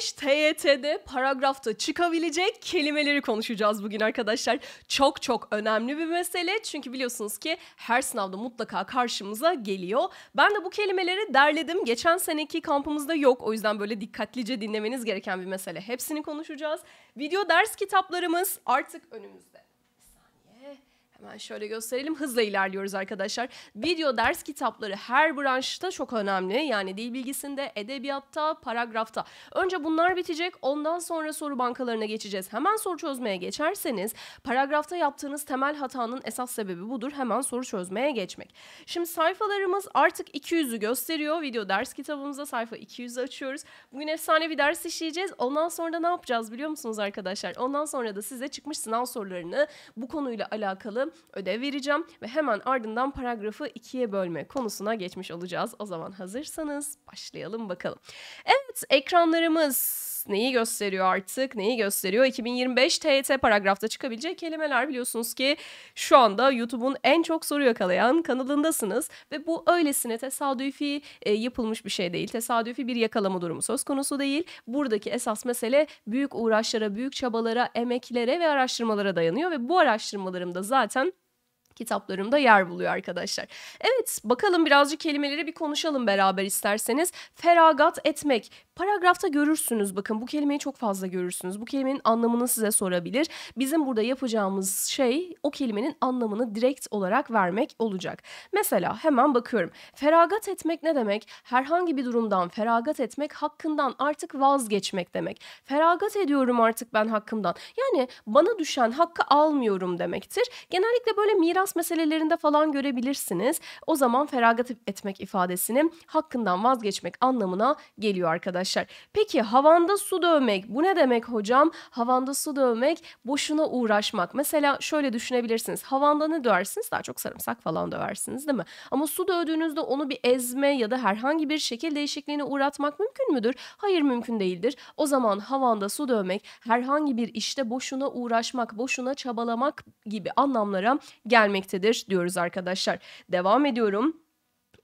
5 TYT'de paragrafta çıkabilecek kelimeleri konuşacağız bugün arkadaşlar. Çok çok önemli bir mesele çünkü biliyorsunuz ki her sınavda mutlaka karşımıza geliyor. Ben de bu kelimeleri derledim. Geçen seneki kampımızda yok o yüzden böyle dikkatlice dinlemeniz gereken bir mesele. Hepsini konuşacağız. Video ders kitaplarımız artık önümüzde. Hemen şöyle gösterelim. Hızla ilerliyoruz arkadaşlar. Video ders kitapları her branşta çok önemli. Yani dil bilgisinde, edebiyatta, paragrafta. Önce bunlar bitecek. Ondan sonra soru bankalarına geçeceğiz. Hemen soru çözmeye geçerseniz paragrafta yaptığınız temel hatanın esas sebebi budur. Hemen soru çözmeye geçmek. Şimdi sayfalarımız artık 200'ü gösteriyor. Video ders kitabımızda sayfa 200'ü açıyoruz. Bugün efsane bir ders işleyeceğiz. Ondan sonra da ne yapacağız biliyor musunuz arkadaşlar? Ondan sonra da size çıkmış sınav sorularını bu konuyla alakalı ödev vereceğim ve hemen ardından paragrafı ikiye bölme konusuna geçmiş olacağız. O zaman hazırsanız başlayalım bakalım. Evet ekranlarımız neyi gösteriyor artık neyi gösteriyor? 2025 TET paragrafta çıkabilecek kelimeler biliyorsunuz ki şu anda YouTube'un en çok soru yakalayan kanalındasınız ve bu öylesine tesadüfi e, yapılmış bir şey değil. Tesadüfi bir yakalama durumu söz konusu değil. Buradaki esas mesele büyük uğraşlara, büyük çabalara, emeklere ve araştırmalara dayanıyor ve bu araştırmalarımda zaten kitaplarımda yer buluyor arkadaşlar. Evet bakalım birazcık kelimeleri bir konuşalım beraber isterseniz. Feragat etmek Paragrafta görürsünüz bakın bu kelimeyi çok fazla görürsünüz. Bu kelimenin anlamını size sorabilir. Bizim burada yapacağımız şey o kelimenin anlamını direkt olarak vermek olacak. Mesela hemen bakıyorum. Feragat etmek ne demek? Herhangi bir durumdan feragat etmek hakkından artık vazgeçmek demek. Feragat ediyorum artık ben hakkımdan. Yani bana düşen hakkı almıyorum demektir. Genellikle böyle miras meselelerinde falan görebilirsiniz. O zaman feragat etmek ifadesinin hakkından vazgeçmek anlamına geliyor arkadaşlar arkadaşlar. Peki havanda su dövmek bu ne demek hocam? Havanda su dövmek boşuna uğraşmak. Mesela şöyle düşünebilirsiniz. Havanda ne döversiniz? Daha çok sarımsak falan döversiniz değil mi? Ama su dövdüğünüzde onu bir ezme ya da herhangi bir şekil değişikliğine uğratmak mümkün müdür? Hayır mümkün değildir. O zaman havanda su dövmek herhangi bir işte boşuna uğraşmak, boşuna çabalamak gibi anlamlara gelmektedir diyoruz arkadaşlar. Devam ediyorum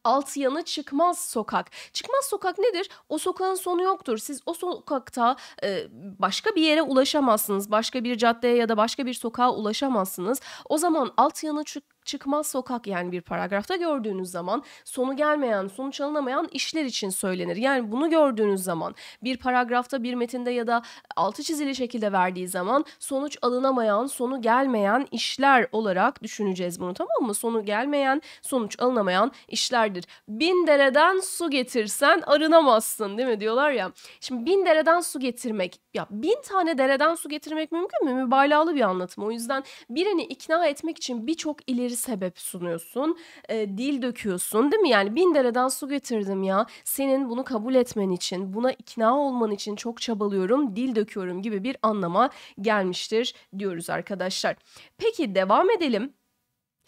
alt yanı çıkmaz sokak. Çıkmaz sokak nedir? O sokağın sonu yoktur. Siz o sokakta e, başka bir yere ulaşamazsınız. Başka bir caddeye ya da başka bir sokağa ulaşamazsınız. O zaman alt yanı çık çıkmaz sokak yani bir paragrafta gördüğünüz zaman sonu gelmeyen, sonuç alınamayan işler için söylenir. Yani bunu gördüğünüz zaman bir paragrafta, bir metinde ya da altı çizili şekilde verdiği zaman sonuç alınamayan, sonu gelmeyen işler olarak düşüneceğiz bunu tamam mı? Sonu gelmeyen, sonuç alınamayan işlerdir. Bin dereden su getirsen arınamazsın değil mi diyorlar ya. Şimdi bin dereden su getirmek, ya bin tane dereden su getirmek mümkün mü? Mübalağalı bir anlatım. O yüzden birini ikna etmek için birçok ileri şeyleri sebep sunuyorsun. E, dil döküyorsun değil mi? Yani bin dereden su getirdim ya. Senin bunu kabul etmen için, buna ikna olman için çok çabalıyorum, dil döküyorum gibi bir anlama gelmiştir diyoruz arkadaşlar. Peki devam edelim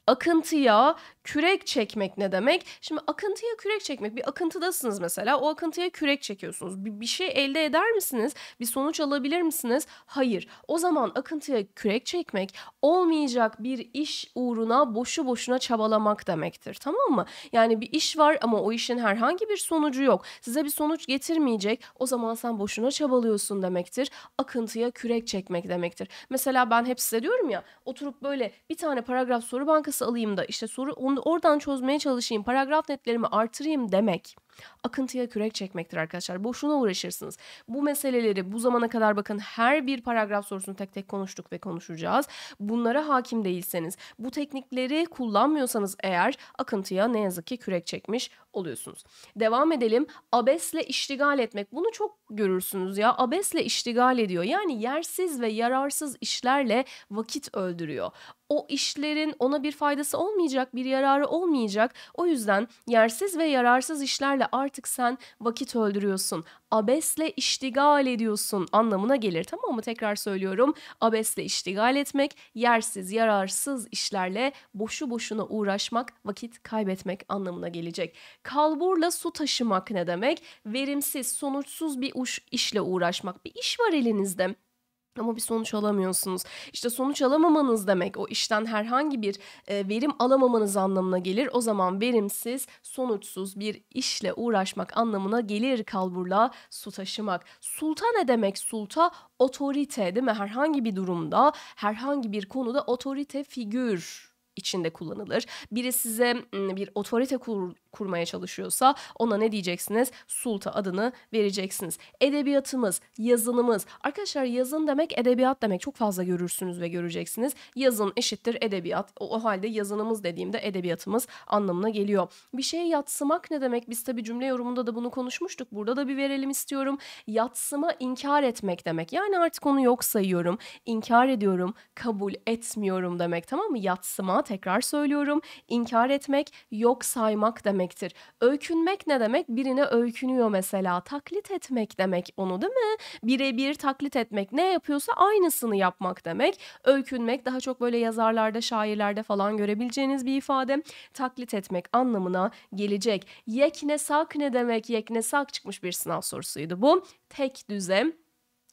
akıntıya kürek çekmek ne demek? Şimdi akıntıya kürek çekmek bir akıntıdasınız mesela o akıntıya kürek çekiyorsunuz. Bir, bir şey elde eder misiniz? Bir sonuç alabilir misiniz? Hayır. O zaman akıntıya kürek çekmek olmayacak bir iş uğruna boşu boşuna çabalamak demektir. Tamam mı? Yani bir iş var ama o işin herhangi bir sonucu yok. Size bir sonuç getirmeyecek. O zaman sen boşuna çabalıyorsun demektir. Akıntıya kürek çekmek demektir. Mesela ben hep size diyorum ya oturup böyle bir tane paragraf soru bankası katkısı alayım da işte soru onu oradan çözmeye çalışayım, paragraf netlerimi artırayım demek akıntıya kürek çekmektir arkadaşlar. Boşuna uğraşırsınız. Bu meseleleri bu zamana kadar bakın her bir paragraf sorusunu tek tek konuştuk ve konuşacağız. Bunlara hakim değilseniz, bu teknikleri kullanmıyorsanız eğer akıntıya ne yazık ki kürek çekmiş oluyorsunuz. Devam edelim. Abesle iştigal etmek. Bunu çok görürsünüz ya. Abesle iştigal ediyor. Yani yersiz ve yararsız işlerle vakit öldürüyor o işlerin ona bir faydası olmayacak, bir yararı olmayacak. O yüzden yersiz ve yararsız işlerle şeylerle artık sen vakit öldürüyorsun. Abesle iştigal ediyorsun anlamına gelir tamam mı? Tekrar söylüyorum. Abesle iştigal etmek, yersiz, yararsız işlerle boşu boşuna uğraşmak, vakit kaybetmek anlamına gelecek. Kalburla su taşımak ne demek? Verimsiz, sonuçsuz bir uş, işle uğraşmak. Bir iş var elinizde. Ama bir sonuç alamıyorsunuz. İşte sonuç alamamanız demek o işten herhangi bir e, verim alamamanız anlamına gelir. O zaman verimsiz, sonuçsuz bir işle uğraşmak anlamına gelir kalburla su taşımak. Sulta ne demek sulta? Otorite değil mi? Herhangi bir durumda, herhangi bir konuda otorite figür içinde kullanılır. Biri size bir otorite kur, kurmaya çalışıyorsa ona ne diyeceksiniz? Sulta adını vereceksiniz. Edebiyatımız, yazınımız. Arkadaşlar yazın demek edebiyat demek. Çok fazla görürsünüz ve göreceksiniz. Yazın eşittir edebiyat. O, o halde yazınımız dediğimde edebiyatımız anlamına geliyor. Bir şeye yatsımak ne demek? Biz tabi cümle yorumunda da bunu konuşmuştuk. Burada da bir verelim istiyorum. Yatsıma inkar etmek demek. Yani artık onu yok sayıyorum. İnkar ediyorum. Kabul etmiyorum demek. Tamam mı? Yatsıma tekrar tekrar söylüyorum. İnkar etmek yok saymak demektir. Öykünmek ne demek? Birine öykünüyor mesela. Taklit etmek demek onu değil mi? Birebir taklit etmek ne yapıyorsa aynısını yapmak demek. Öykünmek daha çok böyle yazarlarda, şairlerde falan görebileceğiniz bir ifade. Taklit etmek anlamına gelecek. Yekne sak ne demek? Yekne sak çıkmış bir sınav sorusuydu bu. Tek düzem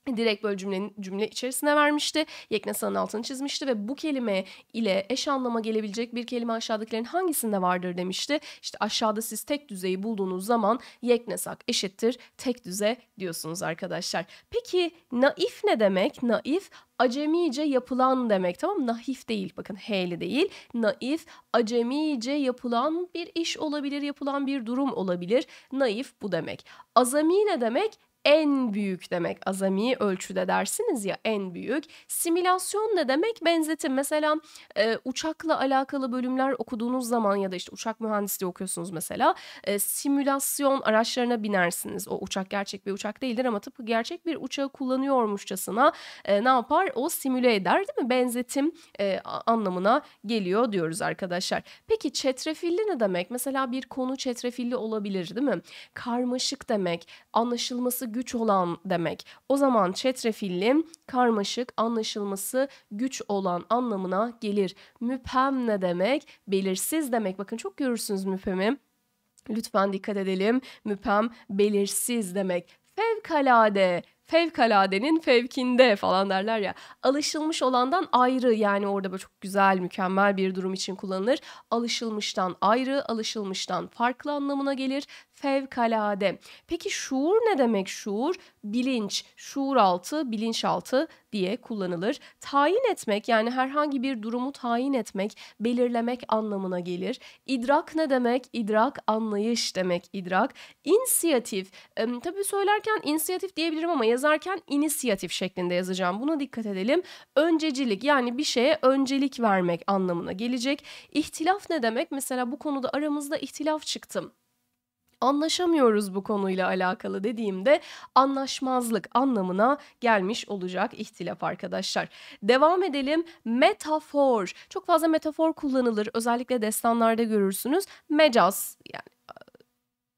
direkt böyle cümlenin cümle içerisine vermişti. Yeknesa'nın altını çizmişti ve bu kelime ile eş anlama gelebilecek bir kelime aşağıdakilerin hangisinde vardır demişti. İşte aşağıda siz tek düzeyi bulduğunuz zaman yeknesak eşittir tek düze diyorsunuz arkadaşlar. Peki naif ne demek? Naif acemice yapılan demek tamam mı? Nahif değil bakın heyli değil. Naif acemice yapılan bir iş olabilir, yapılan bir durum olabilir. Naif bu demek. Azami ne demek? en büyük demek azami ölçüde dersiniz ya en büyük. Simülasyon ne demek? Benzetim. Mesela e, uçakla alakalı bölümler okuduğunuz zaman ya da işte uçak mühendisliği okuyorsunuz mesela e, simülasyon araçlarına binersiniz. O uçak gerçek bir uçak değildir ama tıpkı gerçek bir uçağı kullanıyormuşçasına e, ne yapar? O simüle eder değil mi? Benzetim e, anlamına geliyor diyoruz arkadaşlar. Peki çetrefilli ne demek? Mesela bir konu çetrefilli olabilir değil mi? Karmaşık demek, anlaşılması güç olan demek. O zaman çetrefilli, karmaşık, anlaşılması güç olan anlamına gelir. Müphem ne demek? Belirsiz demek. Bakın çok görürsünüz müphemi. Lütfen dikkat edelim. Müphem belirsiz demek. Fevkalade fevkaladenin fevkinde falan derler ya. Alışılmış olandan ayrı yani orada böyle çok güzel mükemmel bir durum için kullanılır. Alışılmıştan ayrı, alışılmıştan farklı anlamına gelir fevkalade. Peki şuur ne demek şuur? Bilinç, şuur altı, bilinç altı diye kullanılır. Tayin etmek yani herhangi bir durumu tayin etmek, belirlemek anlamına gelir. İdrak ne demek? İdrak anlayış demek idrak. İnisiyatif, e, tabii söylerken inisiyatif diyebilirim ama yazarken inisiyatif şeklinde yazacağım. Buna dikkat edelim. Öncecilik yani bir şeye öncelik vermek anlamına gelecek. İhtilaf ne demek? Mesela bu konuda aramızda ihtilaf çıktım anlaşamıyoruz bu konuyla alakalı dediğimde anlaşmazlık anlamına gelmiş olacak ihtilaf arkadaşlar. Devam edelim. Metafor. Çok fazla metafor kullanılır. Özellikle destanlarda görürsünüz. Mecaz yani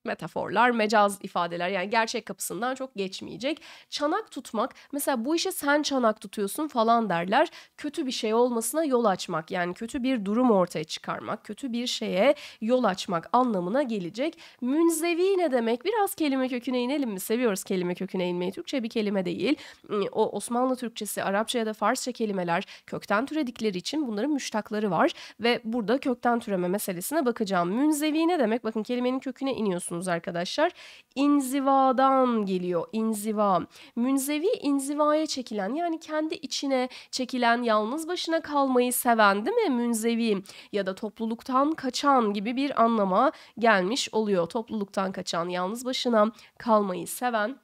metaforlar, mecaz ifadeler yani gerçek kapısından çok geçmeyecek. Çanak tutmak mesela bu işe sen çanak tutuyorsun falan derler. Kötü bir şey olmasına yol açmak yani kötü bir durum ortaya çıkarmak, kötü bir şeye yol açmak anlamına gelecek. Münzevi ne demek? Biraz kelime köküne inelim mi? Seviyoruz kelime köküne inmeyi. Türkçe bir kelime değil. Hmm, o Osmanlı Türkçesi, Arapça ya da Farsça kelimeler kökten türedikleri için bunların müştakları var ve burada kökten türeme meselesine bakacağım. Münzevi ne demek? Bakın kelimenin köküne iniyorsun biliyorsunuz arkadaşlar. İnzivadan geliyor. İnziva. Münzevi inzivaya çekilen yani kendi içine çekilen yalnız başına kalmayı seven değil mi? Münzevi ya da topluluktan kaçan gibi bir anlama gelmiş oluyor. Topluluktan kaçan, yalnız başına kalmayı seven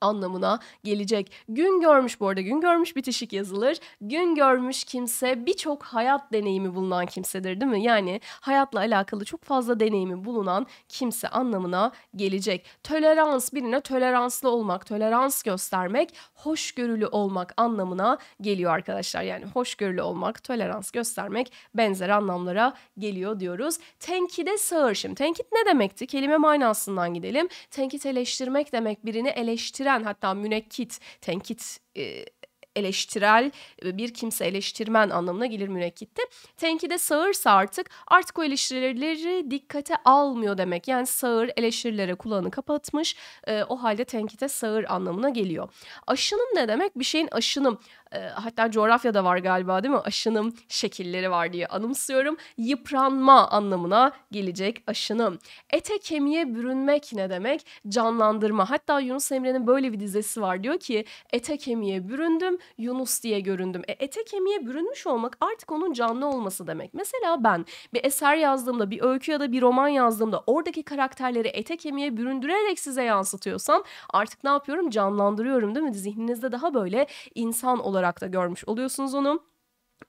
anlamına gelecek. Gün görmüş bu arada gün görmüş bitişik yazılır. Gün görmüş kimse birçok hayat deneyimi bulunan kimsedir değil mi? Yani hayatla alakalı çok fazla deneyimi bulunan kimse anlamına gelecek. Tolerans birine toleranslı olmak, tolerans göstermek, hoşgörülü olmak anlamına geliyor arkadaşlar. Yani hoşgörülü olmak, tolerans göstermek benzer anlamlara geliyor diyoruz. Tenkide sığır şimdi. Tenkit ne demekti? Kelime manasından gidelim. Tenkit eleştirmek demek birini eleştirmek eleştiren hatta münekkit, tenkit e, eleştirel e, bir kimse eleştirmen anlamına gelir mürekkitte. Tenkide sağırsa artık artık o eleştirileri dikkate almıyor demek. Yani sağır eleştirilere kulağını kapatmış e, o halde tenkite sağır anlamına geliyor. Aşınım ne demek? Bir şeyin aşınım e, hatta coğrafyada var galiba değil mi? Aşınım şekilleri var diye anımsıyorum. Yıpranma anlamına gelecek aşınım. Ete kemiğe bürünmek ne demek? Canlandırma. Hatta Yunus Emre'nin böyle bir dizesi var. Diyor ki ete kemiğe büründüm, Yunus diye göründüm. E, ete kemiğe bürünmüş olmak artık onun canlı olması demek. Mesela ben bir eser yazdığımda, bir öykü ya da bir roman yazdığımda oradaki karakterleri ete kemiğe büründürerek size yansıtıyorsam artık ne yapıyorum? Canlandırıyorum değil mi? Zihninizde daha böyle insan olarak olarak da görmüş oluyorsunuz onu.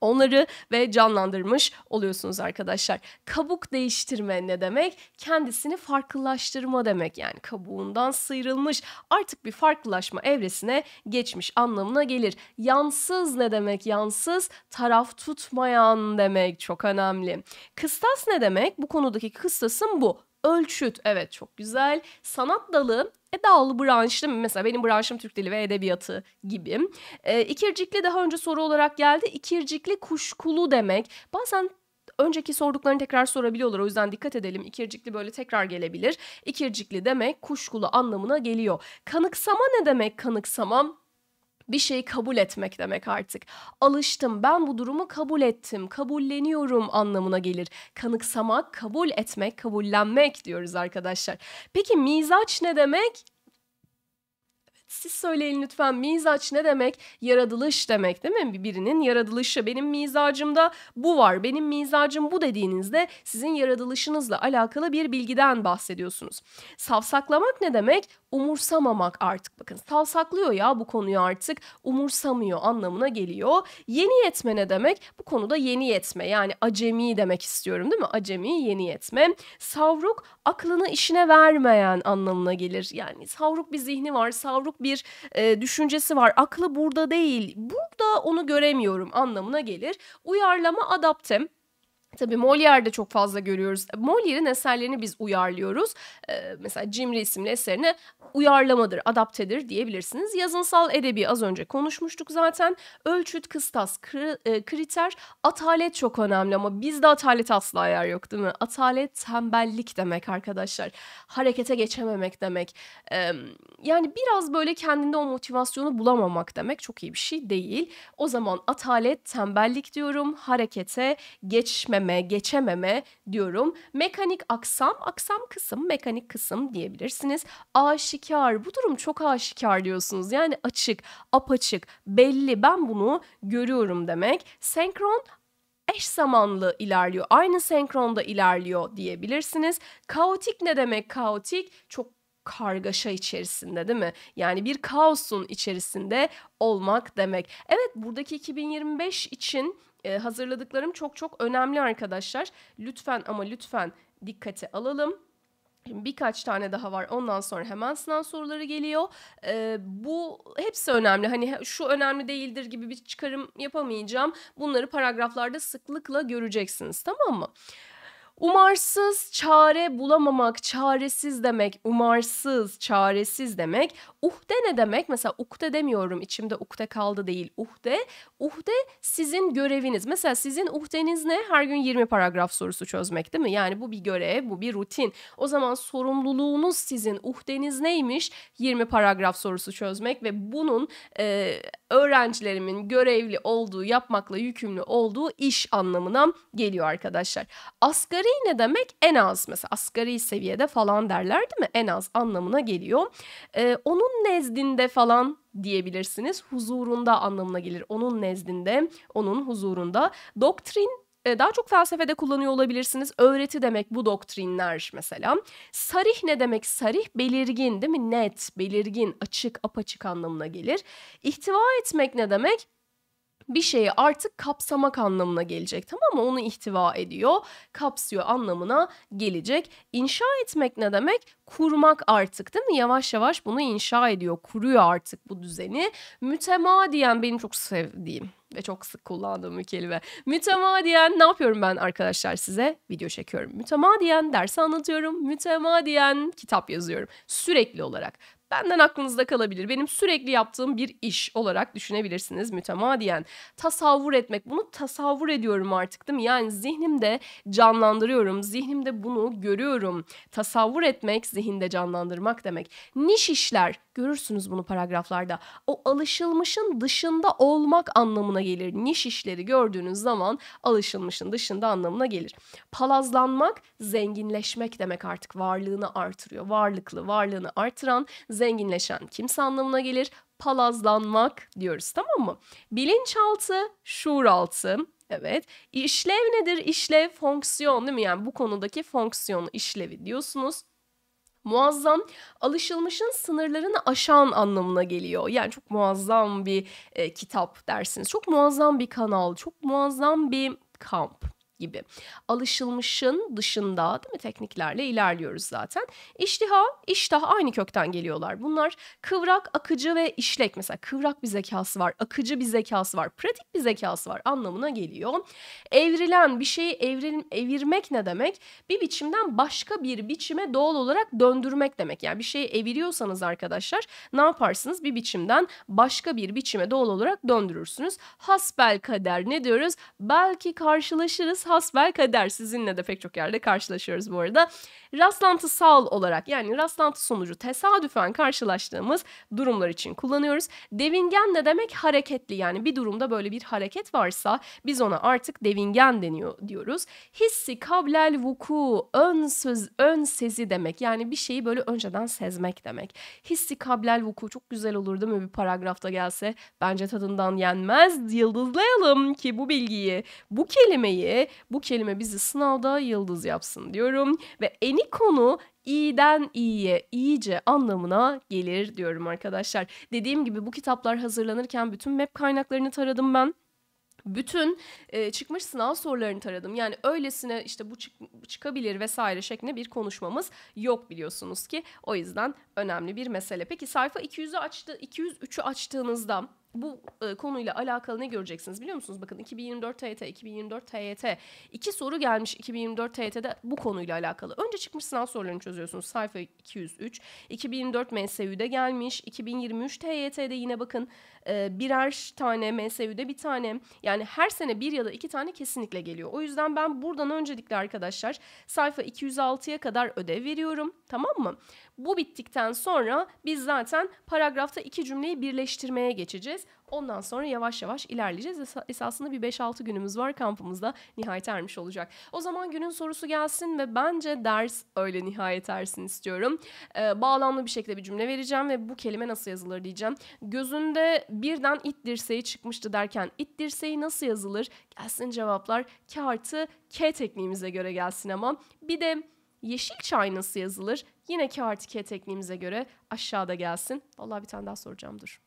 Onları ve canlandırmış oluyorsunuz arkadaşlar. Kabuk değiştirme ne demek? Kendisini farklılaştırma demek. Yani kabuğundan sıyrılmış, artık bir farklılaşma evresine geçmiş anlamına gelir. Yansız ne demek? Yansız taraf tutmayan demek. Çok önemli. Kıstas ne demek? Bu konudaki kıstasım bu Ölçüt evet çok güzel. Sanat dalı e, dağlı branşlı mesela benim branşım Türk Dili ve Edebiyatı gibi. E, ikircikli daha önce soru olarak geldi. İkircikli kuşkulu demek. Bazen önceki sorduklarını tekrar sorabiliyorlar. O yüzden dikkat edelim. İkircikli böyle tekrar gelebilir. İkircikli demek kuşkulu anlamına geliyor. Kanıksama ne demek kanıksamam? bir şeyi kabul etmek demek artık. Alıştım, ben bu durumu kabul ettim, kabulleniyorum anlamına gelir. Kanıksamak, kabul etmek, kabullenmek diyoruz arkadaşlar. Peki mizaç ne demek? Siz söyleyin lütfen mizaç ne demek? Yaratılış demek değil mi? Birinin yaratılışı. Benim mizacımda bu var. Benim mizacım bu dediğinizde sizin yaratılışınızla alakalı bir bilgiden bahsediyorsunuz. Savsaklamak ne demek? Umursamamak artık bakın. Savsaklıyor ya bu konuyu artık. Umursamıyor anlamına geliyor. Yeni yetme ne demek? Bu konuda yeni yetme yani acemi demek istiyorum değil mi? Acemi yeni yetme. Savruk aklını işine vermeyen anlamına gelir. Yani savruk bir zihni var, savruk bir e, düşüncesi var. Aklı burada değil. Burada onu göremiyorum anlamına gelir. Uyarlama adapte Tabii Molière'de çok fazla görüyoruz. Molière'in eserlerini biz uyarlıyoruz. Ee, mesela Cimri isimli eserine uyarlamadır, adaptedir diyebilirsiniz. Yazınsal edebi az önce konuşmuştuk zaten. Ölçüt, kıstas, kri, e, kriter, atalet çok önemli ama bizde atalet asla yer yok değil mi? Atalet tembellik demek arkadaşlar. Harekete geçememek demek. Ee, yani biraz böyle kendinde o motivasyonu bulamamak demek çok iyi bir şey değil. O zaman atalet tembellik diyorum, harekete geçme geçmeme, geçememe diyorum. Mekanik aksam, aksam kısım, mekanik kısım diyebilirsiniz. Aşikar, bu durum çok aşikar diyorsunuz. Yani açık, apaçık, belli ben bunu görüyorum demek. Senkron eş zamanlı ilerliyor, aynı senkronda ilerliyor diyebilirsiniz. Kaotik ne demek kaotik? Çok kargaşa içerisinde değil mi? Yani bir kaosun içerisinde olmak demek. Evet buradaki 2025 için e, hazırladıklarım çok çok önemli arkadaşlar. Lütfen ama lütfen dikkate alalım. Şimdi birkaç tane daha var. Ondan sonra hemen sınav soruları geliyor. Ee, bu hepsi önemli. Hani şu önemli değildir gibi bir çıkarım yapamayacağım. Bunları paragraflarda sıklıkla göreceksiniz. Tamam mı? Umarsız çare bulamamak, çaresiz demek, umarsız, çaresiz demek. Uhde ne demek? Mesela uhde demiyorum, içimde uhde kaldı değil, uhde. Uhde sizin göreviniz. Mesela sizin uhdeniz ne? Her gün 20 paragraf sorusu çözmek değil mi? Yani bu bir görev, bu bir rutin. O zaman sorumluluğunuz sizin, uhdeniz neymiş? 20 paragraf sorusu çözmek ve bunun e, öğrencilerimin görevli olduğu, yapmakla yükümlü olduğu iş anlamına geliyor arkadaşlar. Asgari Asgari ne demek? En az mesela asgari seviyede falan derler değil mi? En az anlamına geliyor. Ee, onun nezdinde falan diyebilirsiniz. Huzurunda anlamına gelir. Onun nezdinde, onun huzurunda. Doktrin e, daha çok felsefede kullanıyor olabilirsiniz. Öğreti demek bu doktrinler mesela. Sarih ne demek? Sarih belirgin değil mi? Net, belirgin, açık, apaçık anlamına gelir. İhtiva etmek ne demek? bir şeyi artık kapsamak anlamına gelecek tamam mı? Onu ihtiva ediyor, kapsıyor anlamına gelecek. İnşa etmek ne demek? Kurmak artık değil mi? Yavaş yavaş bunu inşa ediyor, kuruyor artık bu düzeni. Mütemadiyen benim çok sevdiğim ve çok sık kullandığım bir kelime. Mütemadiyen ne yapıyorum ben arkadaşlar size? Video çekiyorum. Mütemadiyen ders anlatıyorum. Mütemadiyen kitap yazıyorum. Sürekli olarak benden aklınızda kalabilir. Benim sürekli yaptığım bir iş olarak düşünebilirsiniz mütemadiyen. Tasavvur etmek, bunu tasavvur ediyorum artık değil mi? Yani zihnimde canlandırıyorum, zihnimde bunu görüyorum. Tasavvur etmek, zihinde canlandırmak demek. Niş işler, görürsünüz bunu paragraflarda. O alışılmışın dışında olmak anlamına gelir. Niş işleri gördüğünüz zaman alışılmışın dışında anlamına gelir. Palazlanmak, zenginleşmek demek artık varlığını artırıyor. Varlıklı, varlığını artıran, zenginleşen kimse anlamına gelir. Palazlanmak diyoruz tamam mı? Bilinçaltı, şuuraltı. Evet. İşlev nedir? İşlev fonksiyon değil mi? Yani bu konudaki fonksiyonu işlevi diyorsunuz muazzam alışılmışın sınırlarını aşan anlamına geliyor. Yani çok muazzam bir e, kitap dersiniz. Çok muazzam bir kanal, çok muazzam bir kamp gibi. Alışılmışın dışında değil mi tekniklerle ilerliyoruz zaten. İştiha, iştah aynı kökten geliyorlar. Bunlar kıvrak, akıcı ve işlek. Mesela kıvrak bir zekası var, akıcı bir zekası var, pratik bir zekası var anlamına geliyor. Evrilen bir şeyi evril, evirmek ne demek? Bir biçimden başka bir biçime doğal olarak döndürmek demek. Yani bir şeyi eviriyorsanız arkadaşlar ne yaparsınız? Bir biçimden başka bir biçime doğal olarak döndürürsünüz. Hasbel kader ne diyoruz? Belki karşılaşırız hasbel kader sizinle de pek çok yerde karşılaşıyoruz bu arada. Rastlantısal olarak yani rastlantı sonucu tesadüfen karşılaştığımız durumlar için kullanıyoruz. Devingen ne demek? Hareketli yani bir durumda böyle bir hareket varsa biz ona artık devingen deniyor diyoruz. Hissi kablel vuku ön söz ön sezi demek yani bir şeyi böyle önceden sezmek demek. Hissi kablel vuku çok güzel olur değil mi bir paragrafta gelse bence tadından yenmez yıldızlayalım ki bu bilgiyi bu kelimeyi bu kelime bizi sınavda yıldız yapsın diyorum. Ve eni konu iyiden iyiye, iyice anlamına gelir diyorum arkadaşlar. Dediğim gibi bu kitaplar hazırlanırken bütün map kaynaklarını taradım ben bütün e, çıkmış sınav sorularını taradım. Yani öylesine işte bu çık- çıkabilir vesaire şeklinde bir konuşmamız yok biliyorsunuz ki. O yüzden önemli bir mesele. Peki sayfa 200'ü açtı 203'ü açtığınızda bu e, konuyla alakalı ne göreceksiniz biliyor musunuz? Bakın 2024 TYT, 2024 TYT. iki soru gelmiş 2024 TYT'de bu konuyla alakalı. Önce çıkmış sınav sorularını çözüyorsunuz. Sayfa 203. 2024 MSÜ'de gelmiş. 2023 TYT'de yine bakın e, birer tane MSÜ'de bir tane. Yani her sene bir ya da iki tane kesinlikle geliyor. O yüzden ben buradan öncelikle arkadaşlar sayfa 206'ya kadar ödev veriyorum. Tamam mı? Bu bittikten sonra biz zaten paragrafta iki cümleyi birleştirmeye geçeceğiz. Ondan sonra yavaş yavaş ilerleyeceğiz. Es esasında bir 5-6 günümüz var kampımızda nihayet ermiş olacak. O zaman günün sorusu gelsin ve bence ders öyle nihayet ersin istiyorum. Ee, bağlamlı bir şekilde bir cümle vereceğim ve bu kelime nasıl yazılır diyeceğim. Gözünde birden it dirseği çıkmıştı derken it dirseği nasıl yazılır? Gelsin cevaplar. K artı K tekniğimize göre gelsin ama. Bir de yeşil çay nasıl yazılır? Yine K tekniğimize göre aşağıda gelsin. Vallahi bir tane daha soracağım dur.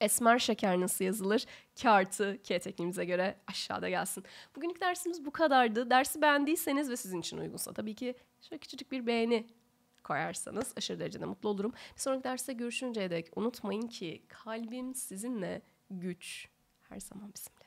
Esmer şeker nasıl yazılır? K K tekniğimize göre aşağıda gelsin. Bugünkü dersimiz bu kadardı. Dersi beğendiyseniz ve sizin için uygunsa tabii ki şöyle küçücük bir beğeni koyarsanız aşırı derecede mutlu olurum. Bir sonraki derste görüşünceye dek unutmayın ki kalbim sizinle güç her zaman bizim.